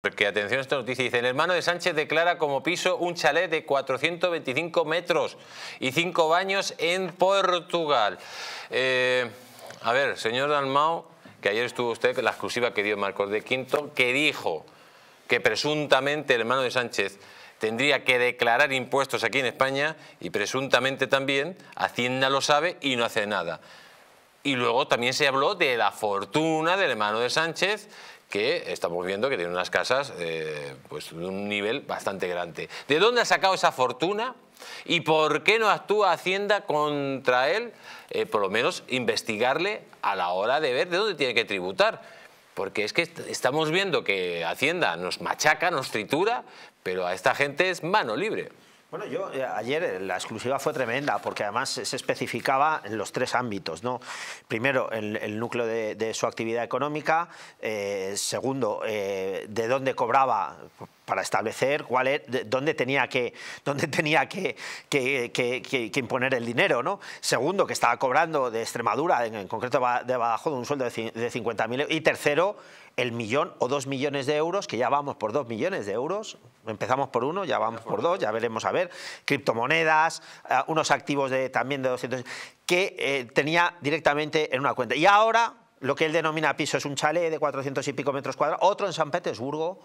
Porque atención a esta noticia, dice, el hermano de Sánchez declara como piso un chalet de 425 metros y cinco baños en Portugal. Eh, a ver, señor Dalmao, que ayer estuvo usted, la exclusiva que dio Marcos de Quinto, que dijo que presuntamente el hermano de Sánchez tendría que declarar impuestos aquí en España y presuntamente también Hacienda lo sabe y no hace nada. Y luego también se habló de la fortuna del hermano de Sánchez que estamos viendo que tiene unas casas eh, pues, de un nivel bastante grande. ¿De dónde ha sacado esa fortuna? ¿Y por qué no actúa Hacienda contra él? Eh, por lo menos investigarle a la hora de ver de dónde tiene que tributar. Porque es que estamos viendo que Hacienda nos machaca, nos tritura, pero a esta gente es mano libre. Bueno, yo eh, ayer eh, la exclusiva fue tremenda porque además se especificaba en los tres ámbitos. ¿no? Primero, el, núcleo de, su actividad económica. Eh, segundo, de dónde cobraba para establecer dónde tenía, que, tenía que, imponer el dinero. ¿no? Segundo, que estaba cobrando de Extremadura, en, concreto concreto de Badajoz, un sueldo de, 50.000 euros. Y tercero, el millón o dos millones de euros, que ya vamos por dos millones de euros, empezamos por uno, ya vamos por dos, ya veremos a ver, criptomonedas, eh, unos activos también de 200, que eh, tenía directamente en una cuenta. Y ahora, lo que él denomina piso es un chalet de 400 y pico metros cuadrados, otro en San Petersburgo,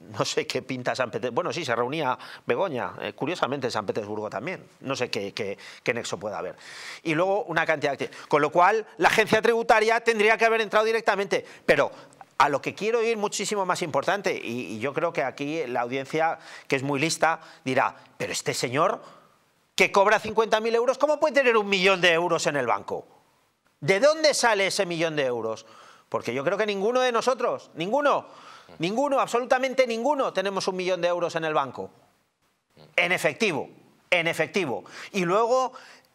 no sé qué pinta San Petersburgo. Bueno, sí, se reunía Begoña, eh, curiosamente San Petersburgo también. No sé qué, qué, qué nexo puede haber. Y luego una cantidad de... Con lo cual, la agencia tributaria tendría que haber entrado directamente, pero... A lo que quiero ir muchísimo más importante, y, y yo creo que aquí la audiencia, que es muy lista, dirá, pero este señor que cobra 50.000 euros, ¿cómo puede tener un millón de euros en el banco? ¿De dónde sale ese millón de euros? Porque yo creo que ninguno de nosotros, ninguno, ninguno, absolutamente ninguno, tenemos un millón de euros en el banco. En efectivo, en efectivo. Y luego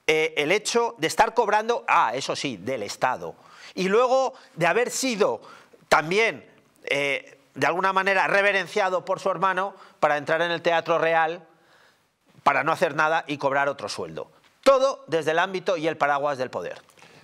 eh, el hecho de estar cobrando, ah, eso sí, del Estado. Y luego de haber sido también, eh, de alguna manera, reverenciado por su hermano para entrar en el Teatro Real, para no hacer nada y cobrar otro sueldo. Todo desde el ámbito y el paraguas del poder.